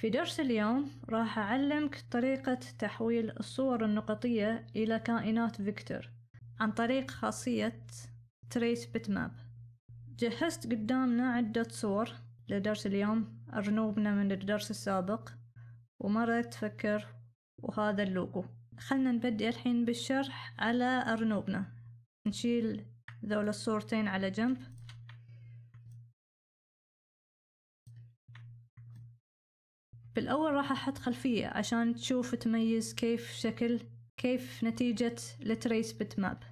في درس اليوم راح أعلمك طريقة تحويل الصور النقطية إلى كائنات فيكتور عن طريق خاصية تريس بتماب جهزت قدامنا عدة صور لدرس اليوم أرنوبنا من الدرس السابق ومرة تفكر وهذا اللوجو خلنا نبدأ الحين بالشرح على أرنوبنا نشيل ذول الصورتين على جنب بالأول راح أحط خلفية عشان تشوف تميز كيف شكل كيف نتيجة التريس بت ماب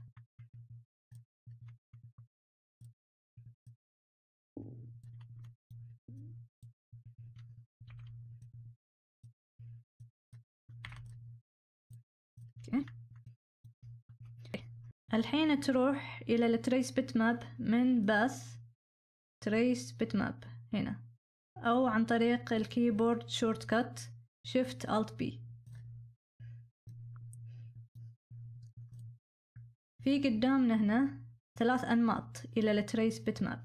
الحين تروح إلى التريس بت ماب من باث تريس بت ماب هنا أو عن طريق الكيبورد شورت كات شيفت الت بي في قدامنا هنا ثلاث أنماط إلى التريس بيت ماب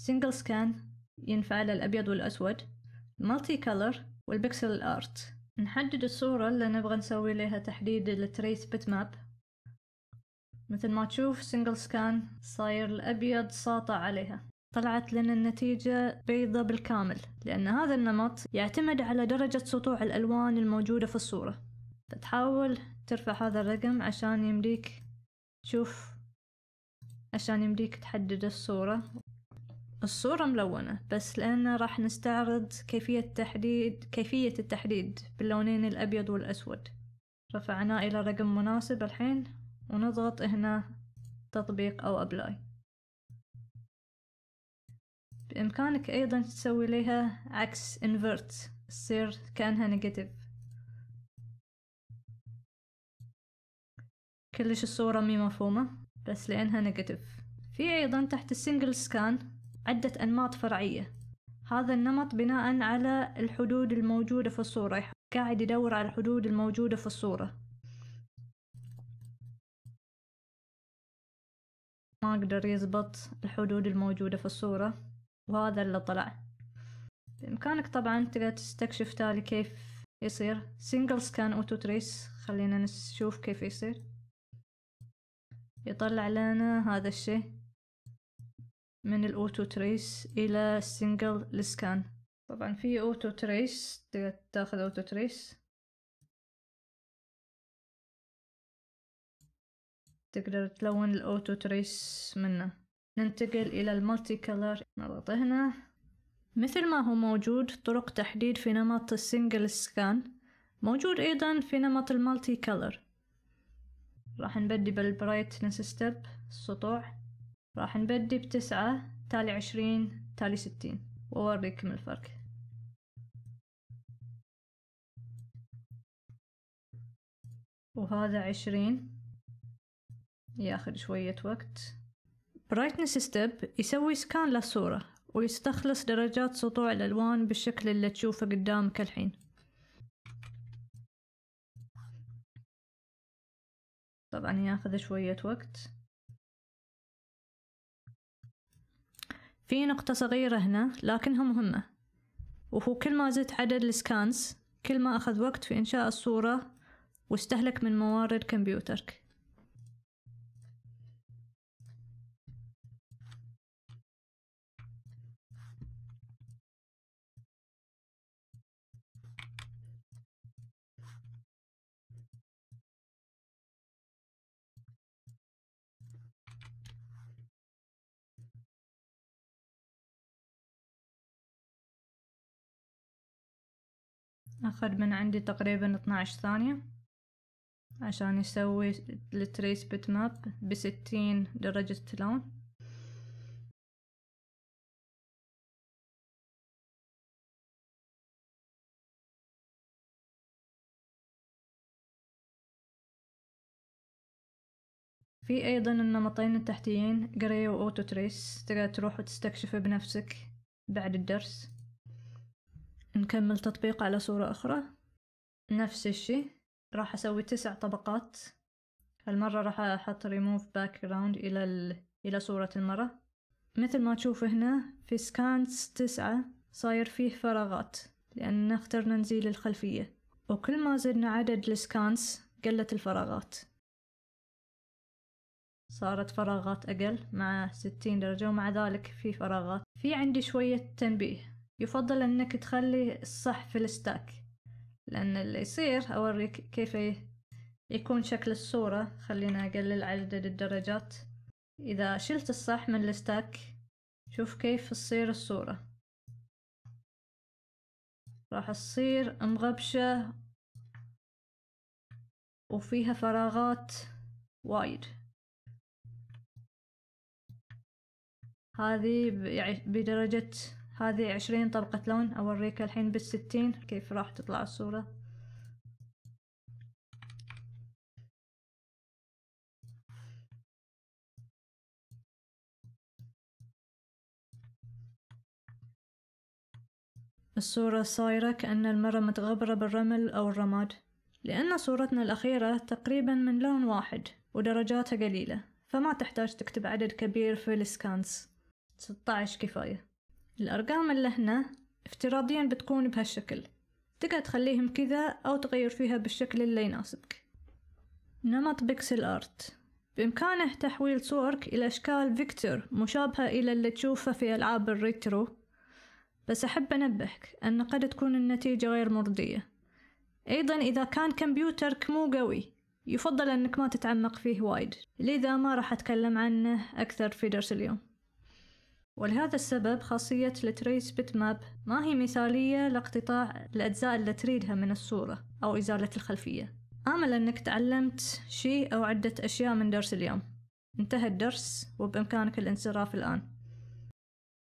سينجل سكان ينفع على الأبيض والأسود مالتي كولر والبكسل آرت نحدد الصورة اللي نبغى نسوي لها تحديد التريس بيت ماب مثل ما تشوف سينجل سكان صاير الأبيض ساطع عليها طلعت لنا النتيجة بيضة بالكامل لأن هذا النمط يعتمد على درجة سطوع الألوان الموجودة في الصورة فتحاول ترفع هذا الرقم عشان يمديك تشوف عشان يمديك تحدد الصورة الصورة ملونة بس لأن راح نستعرض كيفية التحديد كيفية التحديد باللونين الأبيض والأسود رفعناه إلى رقم مناسب الحين ونضغط هنا تطبيق أو أبلاي بإمكانك أيضا تسوي لها عكس invert تصير كأنها نيجاتيف كلش الصورة مي مفهومة بس لأنها نيجاتيف في أيضا تحت السنجل سكان عدة أنماط فرعية هذا النمط بناء على الحدود الموجودة في الصورة قاعد يدور على الحدود الموجودة في الصورة ما أقدر يزبط الحدود الموجودة في الصورة وهذا اللي طلع بإمكانك طبعا تقدر تستكشف تالي كيف يصير سينجل سكان أوتو تريس خلينا نشوف كيف يصير يطلع لنا هذا الشيء من الأوتو تريس إلى سينجل سكان طبعا في أوتو تريس تقدر تاخذ أوتو تريس تقدر تلون الأوتو تريس منه ننتقل إلى المالتي كلر نضغط هنا مثل ما هو موجود طرق تحديد في نمط السنجل سكان موجود أيضا في نمط المالتي كلر راح نبدي بالبرايتنس ستيب السطوع راح نبدي بتسعة تالي عشرين تالي ستين وأوريكم الفرق وهذا عشرين ياخذ شوية وقت برايتنس ستيب يسوي سكان للصورة ويستخلص درجات سطوع الألوان بالشكل اللي تشوفه قدامك الحين طبعا ياخذ شوية وقت في نقطة صغيرة هنا لكنها مهمة وهو كل ما زدت عدد السكانز كل ما أخذ وقت في إنشاء الصورة واستهلك من موارد كمبيوترك أخذ من عندي تقريبا 12 ثانية عشان يسوي التريس بيت ماب بستين درجة لون في أيضا النمطين التحتيين جري وأوتو تريس تقدر تروح وتستكشفه بنفسك بعد الدرس نكمل تطبيق على صورة أخرى نفس الشي راح أسوي تسع طبقات هالمرة راح أحط remove background إلى ال... إلى صورة المرة مثل ما تشوف هنا في سكانس تسعة صاير فيه فراغات لأننا اخترنا نزيل الخلفية وكل ما زدنا عدد السكانس قلت الفراغات صارت فراغات أقل مع ستين درجة ومع ذلك في فراغات في عندي شوية تنبيه يفضل انك تخلي الصح في الستاك لان اللي يصير اوريك كيف يكون شكل الصورة خلينا اقلل عدد الدرجات اذا شلت الصح من الستاك شوف كيف تصير الصورة راح تصير مغبشة وفيها فراغات وايد هذه يعني بدرجة هذه عشرين طبقة لون أوريك الحين بالستين كيف راح تطلع الصورة الصورة صايرة كأن المرة متغبرة بالرمل أو الرماد لأن صورتنا الأخيرة تقريبا من لون واحد ودرجاتها قليلة فما تحتاج تكتب عدد كبير في السكانس 16 كفاية الأرقام اللي هنا افتراضيا بتكون بهالشكل تقدر تخليهم كذا أو تغير فيها بالشكل اللي يناسبك نمط بيكسل آرت بإمكانه تحويل صورك إلى أشكال فيكتور مشابهة إلى اللي تشوفها في ألعاب الريترو بس أحب أنبهك أن قد تكون النتيجة غير مرضية أيضا إذا كان كمبيوترك مو قوي يفضل أنك ما تتعمق فيه وايد لذا ما راح أتكلم عنه أكثر في درس اليوم ولهذا السبب خاصية التريس بيت ماب ما هي مثالية لاقتطاع الأجزاء اللي تريدها من الصورة أو إزالة الخلفية آمل أنك تعلمت شيء أو عدة أشياء من درس اليوم انتهى الدرس وبإمكانك الانصراف الآن